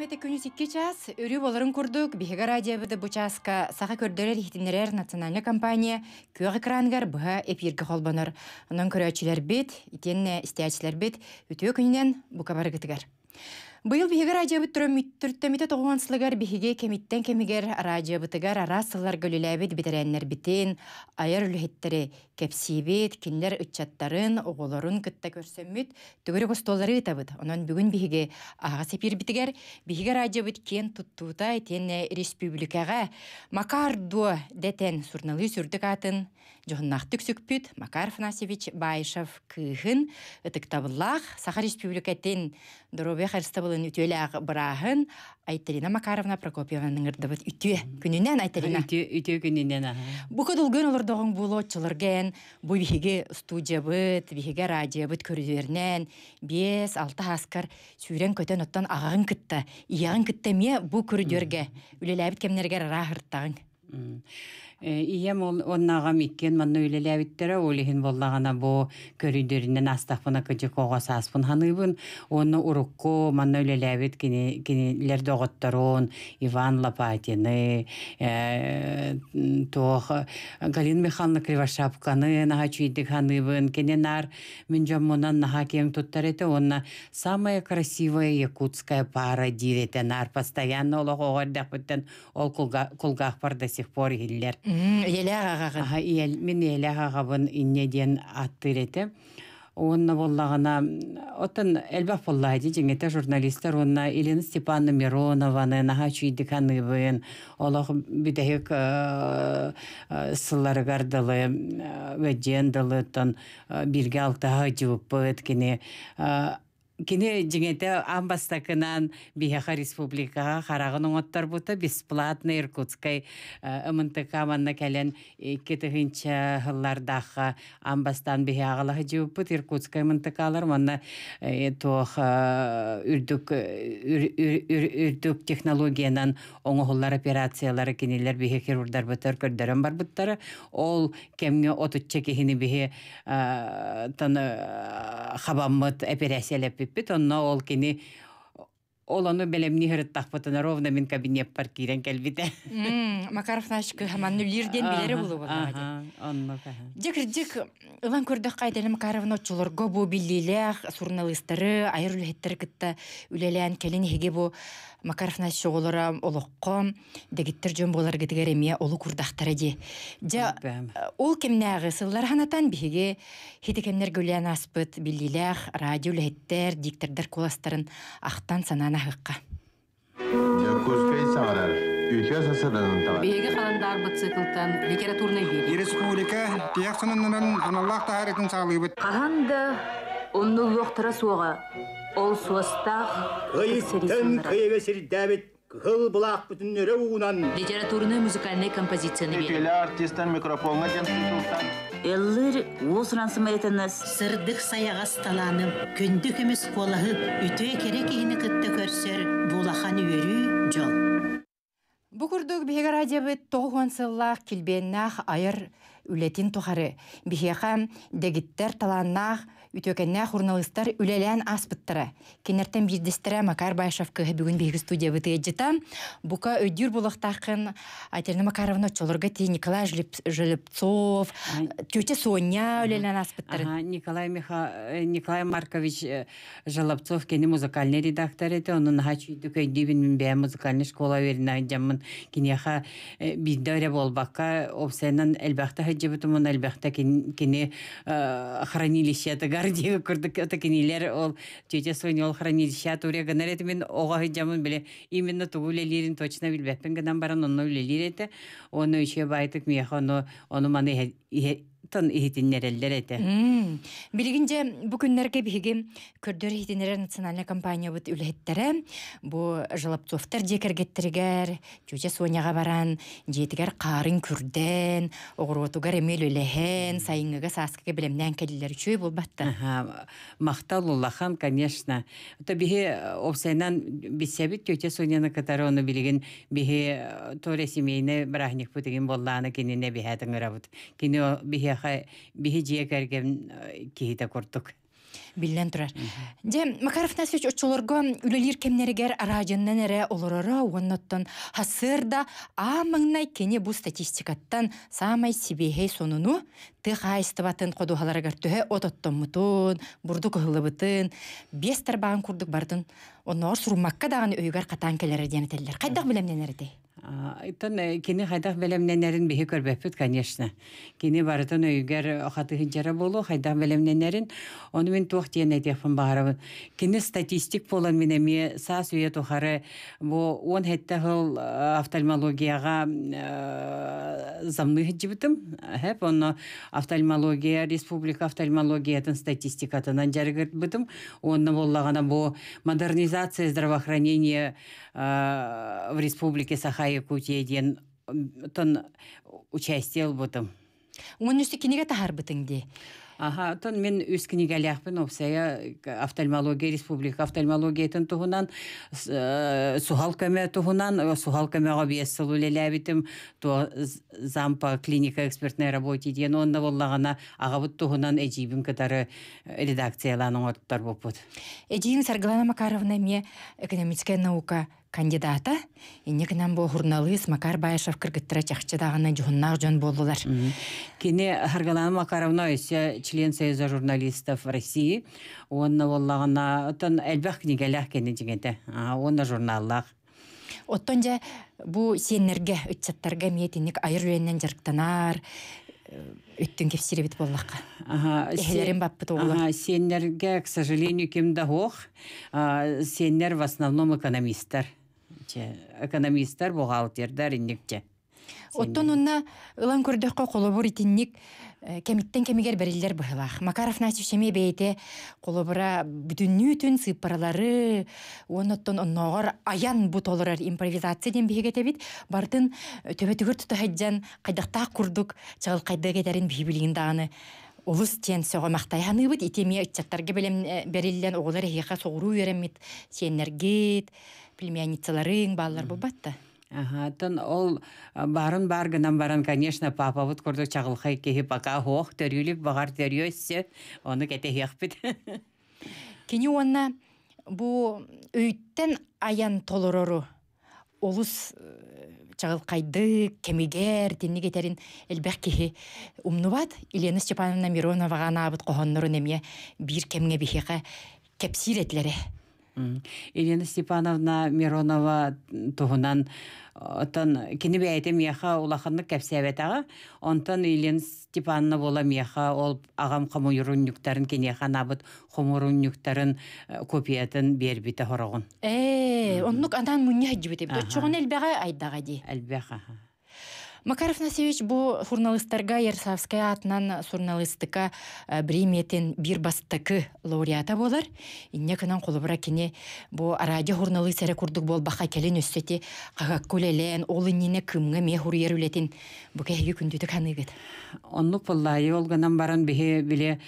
Кемете күнү сикки час үрү боларын курдук биһиге радиобыды бу часка саха көрділер ихтинерер национальный компания күөк экрандар быһа эпирге холбонор. Онон көрөөчүлөр бит, итенне э, истечилер бит, үтүү күнүнөн бу Быйыл биһигер аҗабыт төрттөмите тоғуан сылыгар биһиге кемиттен кемигер аражабытыгар ара сыллар гөлүләбит битерәннәр битин, айыр үлһеттери кепсиибит кинлер үтчаттарын, оголорун кытта көрсөммүт, түгүрү костолары Онан бүгүн биһиге ага сепир битигер, биһигер аҗабыт кен туттуута тен республикага Макар дуо детен сурналы сүрдүк атын, жоһуннахтык сүкпүт Макар Фанасевич Байшев кыһын ытык табыллах Саха Республикатын доробе харстабылын үтөләг бырахын Айтерина Макаровна Прокопьевнаның ырдыбыт үтү күнүнөн Айтерина үтү күнүнөн Бу кодыл гөн олордогон ген бу бихиге студиябыт бихиге радиобыт радио бит алты 5-6 көтөн оттон агагын кытта иягын кытта ме бу көрүдөргә үлеләбит кемнерге рахырттагын Ием ол оннаға миккен манны үйлеләвиттері олихин боллағана бо көрүйдерінен астақпына көте қоға саспын ханыбын. ону урукку манны үйлеләвит кенелер доғыттарон Иван Лопатины, то Галин Михайловна Кривошапканы наға чүйдік ханыбын. Кененар мен жаммунан наға кем туттар эте. Онна самая красивая якутская пара дирете нар постоянно олоғоғар ол кулгақ бар до сих пор хиллер. Мен еләғағабын инне ден аттыр еті. Онна боллағына, оттан әлбәқ боллайды, жеңеті журналистер, онна Елена Степанна Миронованы, наға чүйдіканы бұйын, олық бідәйік э, э, сыллары қардылы, э, өджен дылы, бірге алтаға жүп бұйыткені, кине жиңете амбастакынан биһеха республикага харагын оңоттор бута бесплатный иркутской ымынтыка э, манна кэлен кетыгынча амбастан биһе агалаһы иркутской ымынтыкалар манна э, э, үрдүк үрдүк технологиянан оңохуллар операциялары кинилер бихе хирургдар бытар көрдөрөн барбыттары ол кемге отутча кихини биһе таны хабаммыт операциялеп түппүт онно ол кини олону белемни хырыттахпытына ровно мен кабинет паркирен келбите. Макаров начкы хаманны бирден билери булу булага. Онно каха. Декр дек ылан көрдөх кайданы Макаровны отчулар гобу биллилех, сурналыстары, айрылыттары кытта үлелен келин хеге бу Макаровна соғылыра олыққом, дегиттер жөн болар кетігер еме олы күрдақтары де. Жа, ә, ол кемнәғы сыллар ханатан бігі, хеті кемнер гөлен аспыт, біліләқ, радио ләйттер, диктердер коластарын ақтан санана хыққа. Көзпей сағарар, үйте сасыданын тағар. Бегі қаландар бұт циклтан, литературный бері. Республика, пияқ сынынынан аналлақ тағаретін сағылы бұт. Қағанда, онны лоқтыра Ол суастах Гайттен кыйвесер дәбит Гыл бұлақ бүтін өрі уынан. Литературны музыкальный композицияны бер. Пелі артистан микрофонға ден сұлтан. Эллер ол сұрансы мәйтініз. Сырдық саяға сталаны, күндік емес қолығы, үті керек ейіні күтті көрсер, бұлақан өрі жол. Бұқырдық бігер әдебі тоғуан сыллақ келбеннақ айыр үлетін тұқары. Бігеға дегіттер таланнақ, Үтөкәннә журналистар үләлән аспыттыра. Кенертен бирдестәрә Макар Байшев кыһы бүген беги студия быты җита. Бука өдүр булактакын Атерна Макаровна чолорга ти Николай Желепцов, тетя Соня үләлән аспыттыра. Николай Миха э, Николай Маркович э, Желепцов кене музыкальный редактор эте, онун хачы дүкәй дивин мен бе музыкальный школа вернә җаммын. Кинеха э, бидәре болбакка обсеннән әлбәттә хаҗыбытымын әлбәттә кине хранилище тага бары дегі күрдік отакинилер ол тетя Соня ол хранилища туре гынар мен оға жамын біле именно тугу лелерин точно билбеппен гынан баран онно лелер оны еще байтык мияха оны оны маны тон ихитиннереллер эте. Билигинже бу күннерге биһиги көрдөр ихитиннер национальная компания бут үлһеттере. Бу жалаптовтар жекергеттеригер, жүже Соняга баран, жетигер қарын күрден, огуротугар эмел үлэһен, сайынгыга саскыга билемнен келилер чүй бул батта. Мактал уллахан, конечно. То бихи э, обсайнан бисебит жүже Соняны катары оны билигин бихи э, торе семейне брахник бутыгин болланы кинине бихәтен гырабыт. Кине бихи хаха э, биһи дьиэ кэргэм э, киһитэ курдук Биллен турар. Де Макаров Насович очолорго үлелир кемнерегер аражыннан эре олорора уонноттон хасырда а мыңнай кене бу статистикаттан самай сибихей сонуну ты хайстыбатын кодухаларыгар төһө ототтон бурдук бурду кыһылыбытын бес тарбаан курдук бардын онор сурумакка дагын өйгөр катаан келер диэнетеллер кайдак билемненердей Итон э, кини хайдах белемненерин бихи көрбөппүт, конечно. Кини барытын өйгөр э, хаты хинчара болу, хайдах белемненерин, оны мен туох тиен этефін Кини статистик болон мен эми саас үйе тухары, бу он хетте хыл э, офтальмологияға замны хэджибитим. Хэп онно офтальмология, республика бытом, он на Онна боллагана бо модернизация здравоохранения э, в республике Саха-Якутия ден тон участие албытым. Умен үсті тахар бітіңде. Аха, тон мен үз книгалякпын овсая офтальмология республика офтальмологиятын туһунан э, сухал көмө туһунан э, сухал көмөгө то зампа клиника экспертной работе дейін, онна боллагана агабыт тухунан эжибим кытары э, редакцияланын оттар болбут. Әдейін Саргалана Макаровна ме экономическая наука кандидата нам бо журналист макар баешев кыргыттыра чахчыдагана жугуннак жон болдулар кине харгалана макаровна ися член союза журналистов россии онна боллагана отон элбах книга кени жигенте онна журналлах оттон же бу сенерге үтчаттарга миетиник айыр үйеннен жарыктанар үттүн э, кепсиребит боллакка эхелерин баппыт оголор сенерге к сожалению ким да хох сенер в основном экономисттер иннекче экономисттер бухгалтердер иннекче оттон онна ылан көрдөккө колобур итинник кемиттен кемигер берилдер быһылах макаров начев шеме бейте колобура бүтүннүү түн сыйпаралары оноттон онногор аян бутолорар импровизация ден биһигетебит бардын төбөтүгүр тутахаджан кайдактаах курдук чагыл кетерин этерин билгин дааны Олыс тен сого мақтайханыбыт, итеме өтчаттарға білем берілден оғылар хиға соғыру үйеремет, сенергет, племянницаларың балалар болбатта Атын ол барын баргынан баран, конечно, папа вот курдо чагылхай кеһи пока хох төрүлүп багар төрүөссө, оны кетеһиэхпит. Кини онна бу өйттен аян толорору олус э, чагылкайды кемигер тинни кетерин элбек кеһи умнубат Елена Степановна Мироновага набыт кохоннору бир кемге бихиха кепсир Ирина Степановна Миронова туһунан э, отан кини бәйтем яха улаханны аға онтан Ирина Степановна була ол ағам хомуйрун юктарын кине ханабыт хомурун юктарын копиятын бербите хорогон. Э, э оннук андан мунья җибетеп. Чогын элбәгә айдага ди. Элбәгә. Макаров Насевич бу журналистарга Ярсавская атынан журналистика э, бриметен бир бастыкы лауреата болар. Инне кынан колубра кине бу радио журналы әрі күрдік бол баққа келин өссөти кага көлелен олы нені кымга ме хурьер үлетин кәйгі кеги қаны каныгыт. Онлук боллай олғынан баран бихе биле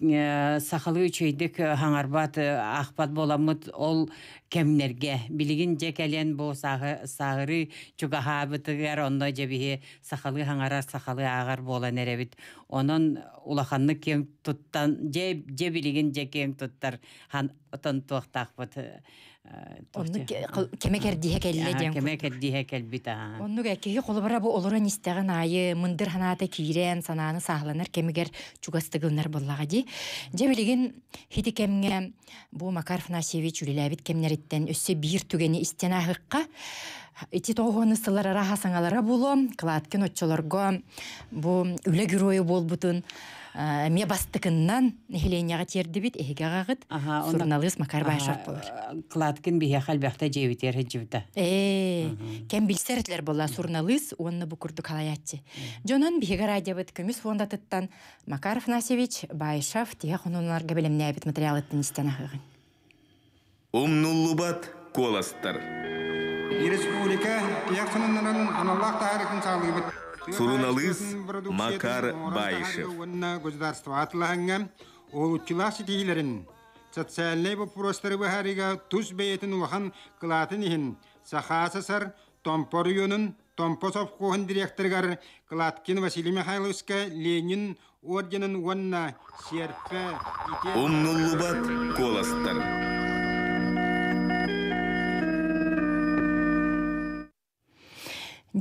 э, сақылы үчейдик хаңарбат э, ақпат боламыт ол кемнерге билигин же келен бу сагыры чугахабытыгар онно жебихи сахалы хаңарар сахалы агар болан эребит онон улаханны кем туттан же же билигин же кем туттар хан отон туактакбыт э, онну кемекер дихекелле дем кемекер дихекелбит аа онну кеки бу олоран истеген айы мындыр ханаата кирен санааны сахланар кемегер чугастыгылнар боллага ди же билигин хити кемге бу макаров насевич үлелебит кемнер эттен өссе бир түгені истен ахыкка ити тоғоны сыларара хасаңалара булом кладкин отчолорго бу үле герою болбутун э, ме бастыкыннан хеленияга терди бит эхиге агыт журналист макар башев болар э, кладкин бия халбахта жебитер жибита э кем билсеретлер болла журналист онны бу курду калаятчы жонон биге радиобыт фонда тыттан макаров насевич байшев тие хонунларга белемнебит материал эттен истен агыгын умнуллубат коластар республика яқсыныннарын аналлақ тарихын салыбыт Суруналыз Макар Байышев. Государство атлағанға олучыласы дейлерін. Социальный вопростары бұхариға тұз бейетін ұлған қылатын ехін. Сахасасар Томпор үйінің Томпосов қоғын директорғар Кладкин Василий Михайловска Ленин орденін онна серпі... Умнулубат коластар.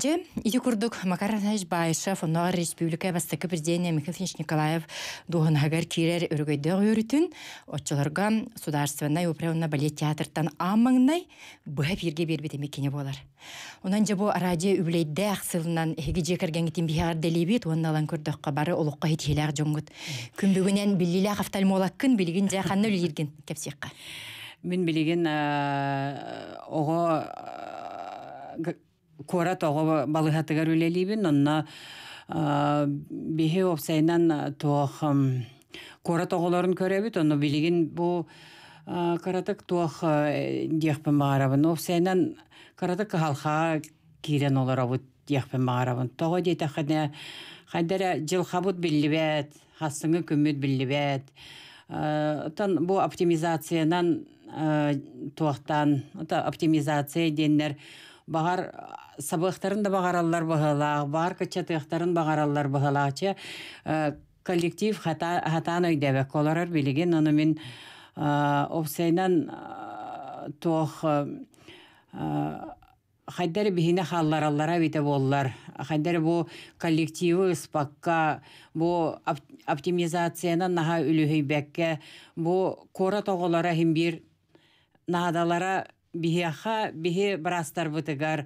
Де юкурдук Макар Анач Байша Фонногар Республика Бастакы Президения Михаил Николаев дуғынағар кирер өргөйді өрүтін, отчыларға сударственной управына балет театртан амыңнай бұхап ерге бербетеме кене болар. Онан жабу араде үбілейді ақсылынан әгі жекірген кетін бияғар делебет, онын алан көрдіққа бары олыққа етелер жоңғыт. Күн бүгінен офтальмолог күн білігін жақанны үлерген кәпсеққа. Мен білеген э, ого э, кора тоҕо балыһатыгар үлэлиибин онно биһи опсайнан туох кора тоҕолорун көрөбүт онно билигин бу каратык туох диэхпин баарабын опсайнан каратык халха кирен олорабыт диэхпин баарабын тоҕо диэтахане хайдара жылхабыт биллибэт хассыңы күммүт биллибэт Отан бу оптимизациянан туохтан, ота оптимизация деннер бағар сабыақтарын да бағараллар бахалаах баар кычатыахтарын бағараллар бахалаачы коллектив хатан өйдәбек оларар билеген оны мен обсайнан тох хайдар бихине халлараллара бите боллар хайдар бу коллективы спакка бу оптимизацияна наха үлүһөйбекке бу кора тоголара химбир нахадалара биһиаха биһи брастар бытыгар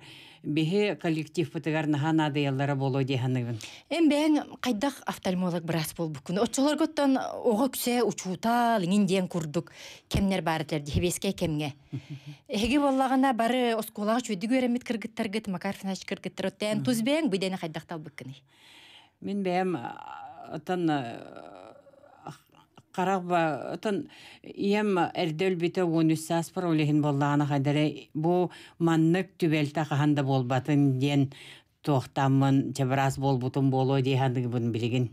биһи коллектив бытыгар нахан адыяллары болу диханыгын эм бээн кайдах офтальмолог брас болбуккун отчолор готтон ого күсе учуута лиңин диэн курдук кемнер баарытер дихебеске кемге эһиги боллагана бары оскулага чүйдү көрөмит кыргыттаргыт макар фнач кыргыттар оттен туз бээн быдени кайдах мен бээм отан Қарағба, отын, ием әрдөл біті 13 сас бір олығын болдағаны бу бұ маннық түбелті қағанда болбатын ден тоқтамын, жабырас болбутын болу дейхандығы бұн білігін.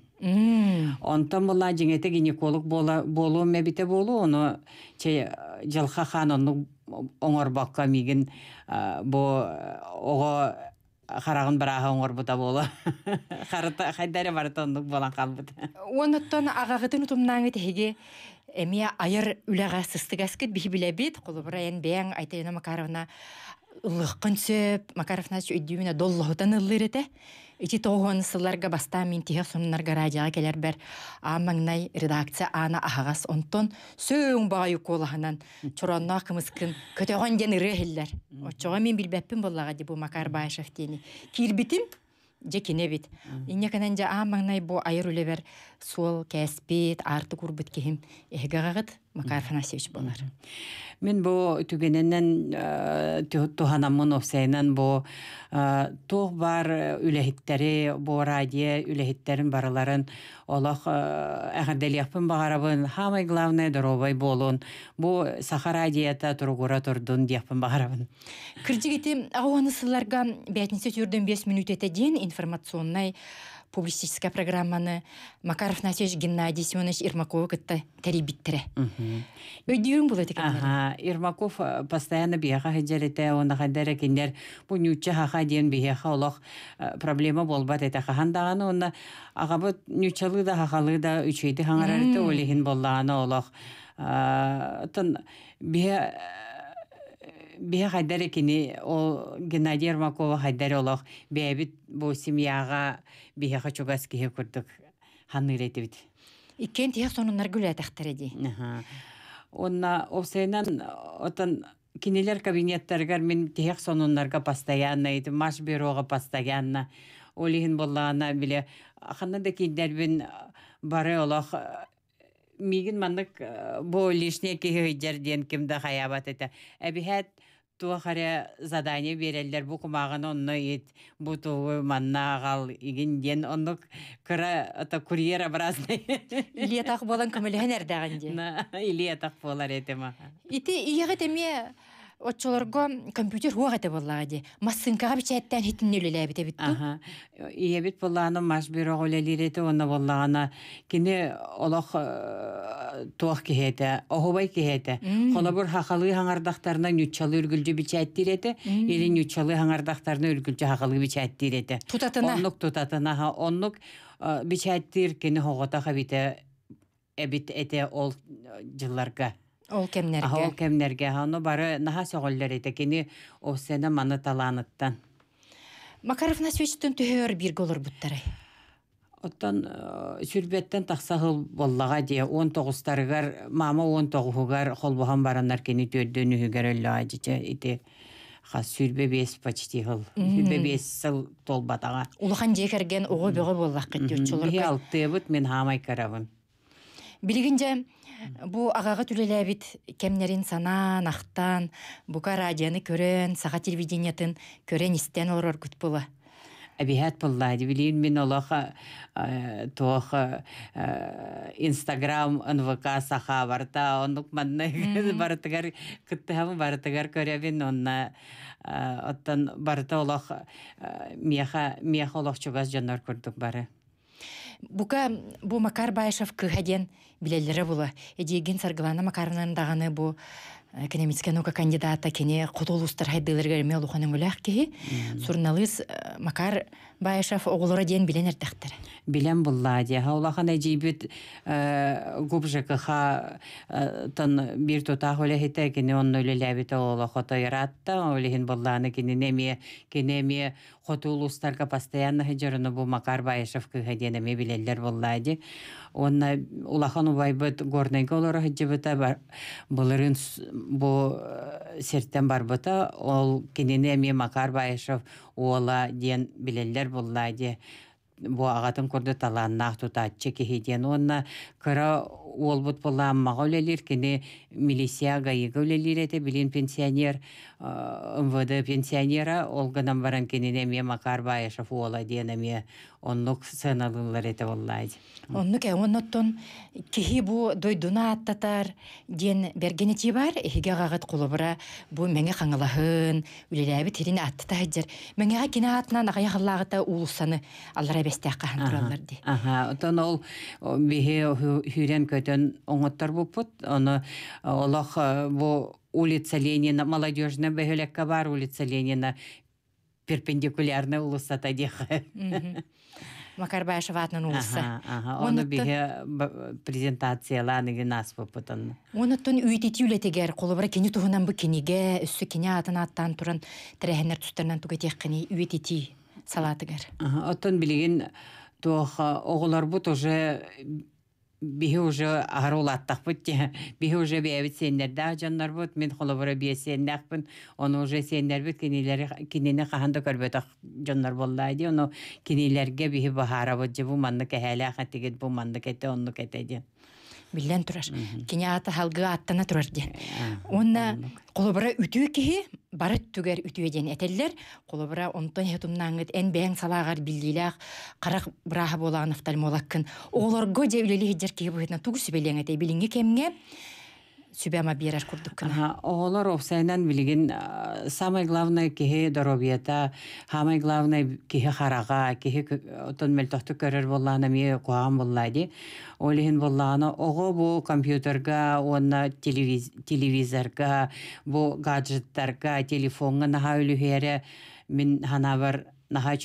Онтан бұла жеңеті гинеколог болу мәбіті болу, оны жылқа хан оның оңорбаққа мегін бұ оға, харагын бараха оңорбута боло харыта хайдаре барыта ондук болан калбыт оноттон агагытын утумнааңы теге эмия айыр үлага сыстыгаскыт бихи билебит колубураян бэян айталина макаровна ылыхкын сөп макаров нач үйдүүнө доллохутан ыллырыте ити тоогон сылларга баста мин тихе суннарга радиога келербер амаңнай редакция ана ахагас онтон сөөң баай уколаханан чоронно кымыскын көтөгөн ден ырыхиллер очого мен билбеппин боллага ди бу макар баашев тени кирбитим же кинебит иннеканан же амаңнай бу айыр үлебер суол кээспит арты курбут кихим эхгагагыт Макар Фанасьевич болар. Мен бо түгененен э, туханамын офсайынан бо э, тоқ бар э, үләхиттәре, бо радия үләхиттерін бараларын олақ әғірделіяқпын бағарабын, хамай главное дорогой болуын, бо саха радията тұрғыра тұрдың дияқпын бағарабын. Кірдігеті ауанысыларға бәтінсе түрдің 5 минут етеден информационнай публицистика программаны Макаров Натеж Геннадий Семенович Ермакова кытта тәрибиттере. Өйдеуін бұл әтекен. Ага, Ермаков э, постоянно бияға хеджелете, оны хаддары кендер, бұл нүтчі хаха дейін бияға олық э, проблема болбат әті хахандағаны, оны ағабы нүтчалы да хахалы да үчейді хаңарарыты олихин боллағаны олох э, Тын бия бе хайдар экини ол Геннадий Ермакова хайдар олох бэбит бу семьяга беха чугас кихе курдук ханыр этибит. Иккен тиях сонун наргүлэ тахтареди. Аха. Онна овсенан отан кинелер кабинеттарга мен тиях сонунларга постоянно иди маш бюрога постоянно олиһин боллаана биле ханна да кидербин бары олох мигин маннык э, бо лишне киһи диэн кимде хаябат эте эбиһэт туахаре задание берелер бу кумагын онно ит бу туу манна агал игин ден оннук кыра ата курьер образный илиятак болан көмөлөһөн эрдаган ди илиятак болар этема ити ийеге теме отчолорго компьютер хуа гэте болла ади. Масынка га бича эттен хитин нелеле бите битту. Ага. Ие бит болла ана мас бюро голе лирете онна болла ана. Кине олох э, туах кихете, охобай кихете. Хола бур хахалы хангардахтарна нючалы үргүлжі бича эттирете. Или нючалы хангардахтарна үргүлжі хахалы бича эттирете. Тутатына. Оннук тутатына. Оннук э, бича эттир кине хоғота хабите. Эбит эте ол жылларга. Э, Ол кемнерге. Ол кемнерге. Оно бары наха сөғілдер етекені осыны маны таланыттан. Макаров Насвечтен түйер бір голыр бұттары. Оттан э, сүрбеттен тақсағыл боллаға де, 19-тарығар, мама 19-ғығар қолбуған баранар кені төрден үйгер өлі ажыты еті. Қас сүрбе бес почти ғыл. Сүрбе бес сыл толбатаға. Улыған декерген оғы бөгі боллақ кетті өтчілер. Бұл алты бұт мен хамай карабын. Билигинже бу агага түлелебит кемнерин сана ахтан, бука радионы көрөн, саға телевидениятын көрөн истен орор күт була. Әбихәт пыллады, білейін мен олаға э, тоғы э, Инстаграм, НВК саха барта, онық манны барытығар, күттіғам барытығар көребін, онна э, оттан барыта олақ меха олақ чугас жанар көрдік бары. Бука бу Макар Баешев күхәден билеллере була. Эдиген Саргалана Макарынан дағаны бу экономическая наука кандидата кене кутулустар хайдылырга мел ұқының Сурналыс э, Макар Байышев оғылыра ден білен әртақтыр. Білен бұлла де. Олақан әжейбет э, губжықыға э, тын бір тұтақ өлі хеті, кені оның өлі ләбеті олы қоты иратты, өліхін бұлланы кені неме, кені неме қоты ұлыстарға постоянно хеджеріні бұл Макар Байышев күхе денеме білелер бұлла де. Онна улахан убайбыт горнайга олары хеджебіті бар. Бұлырын бұл э, серттен барбыта, ол кені неме Макар Байышев Ола диэн билеллер буллай ди бу агатын көрдө талааннаах тутаатчы киһи диэн уонна кыра уолбут булааммаға үлелир кини милисия гаига үлелир билин пенсионер Э, МВД пенсионера олганам баран кенене ме макар баешев уола диэна ме оннук сыналылар эте боллаайд оннук э онноттон кихи бу дойдуна аттатар диэн бергени тибар эхиге агагыт кулубура бу меңе хаңылаһын үлелээби тирин аттатаһыджар меңега кине атынан агаяхыллаагыта уулусаны аллара бестеаккаһын тураллар ди отон ол бихи хүрен көтөн оңоттор буппут ону олох э, бу улица Ленина, молодежная бегелекка бар улица Ленина, перпендикулярная улица тадеха. Макар Башеватнын улысы. Оны беге презентацияланы генас бұпытын. Оны тұн үйтеті үлетегер қолы бір кені тұғынан бұ кенеге, үсі кене атын аттан тұрын тірәхенер тұстарынан тұғы теккені үйтеті салатыгер. Отын білеген тұғы оғылар бұт уже биһи уже аһарулааттахпыт те уже бээбит сиэннэрдээх дьоннорбут мин холобура бие сиэннээхпин ону уже сиэннэрбит кинилери кинини хаһанда көрбөтөх жаннар ди кинилерге бу билен турар. Кине ата халгы аттана турар ден. Э, Онна қолыбыра үтүү барыт түгер үтүү ден этеллер. Қолыбыра онтон хетумнаңыт эн бэң салагар билдилах карак браха болан офтальмолаккын. Олорго девлели тугусу белең әтей кемге сүбәма берер курдук кына. Ага, олар офсайнан билигин самое главное кихе доробиета, самое главное кихе харага, кихе отон мелтохту көрөр боллана ми куам боллади. Олихин боллана ого бу компьютерга, онна телевиз, телевизорга, бу гаджеттарга, телефонга наха үлүхере мен ханавар наха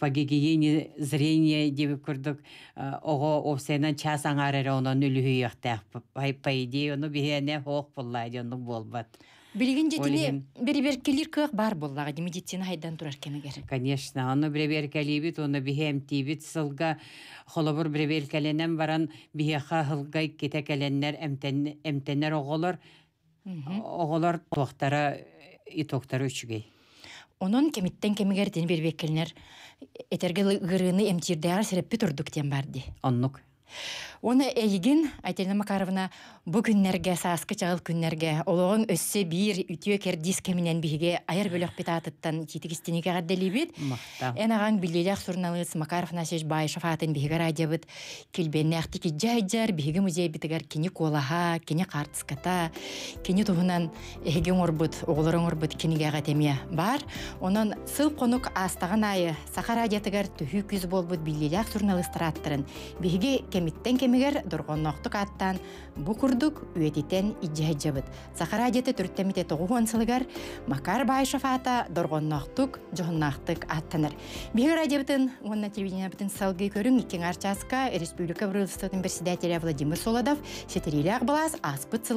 по гигиене зрения деп көрдік э, ого овсайнан час аңарыр онон үлүхүйөктэх по идее ону биэне хоох буллай дионук болбат Билигин жетине бериберкелир кыах бар боллага ди медицина хайдан турар кемегер. Конечно, аны бериберкелибит, аны бихем тибит сылга холобур бериберкеленен баран бихеха хылгай кетекеленнер эмтен эмтенер оголор. Оголор тохтара и тохтара үчүгей. Онон кемиттен кемигер бір бербеккелнер. Этерге гырыны эмтирдегар сереппи турдук тем барди. Оннук. Оны әйген Айтелина Макаровна бұ күннерге, сасқы чағыл күннерге, олығын өссе бір үтіе кердис кәмінен біге айыр бөлек бітатыттан кетігістенеге ғаддали бет. Ән ағаң білелек сұрналыз Макаровна шеш бай шафатын біге радиябыт, келбені әқті кеджайджар, беге музей бітігер кені колаға, кені қартыската, кені тұғынан әген орбыт, оғылырын орбыт кеніге ғатеме бар. Оның сыл қонық астаған айы, сақар радиятығар түхі күз болбыт білелек сұрналыз тараттырын кемиттен кемигер доргонноқтук аттан бу курдук үетитен иджеһеджебыт сахара дети түрттемите тогуон сылыгар макар Байшов ата доргонноқтук жоһоннаахтык аттанар бигер радиобытын онна телевидениябытын салгы көрүң иккеңар республика правительствотун председателя владимир солодов сетерилях балас аспыт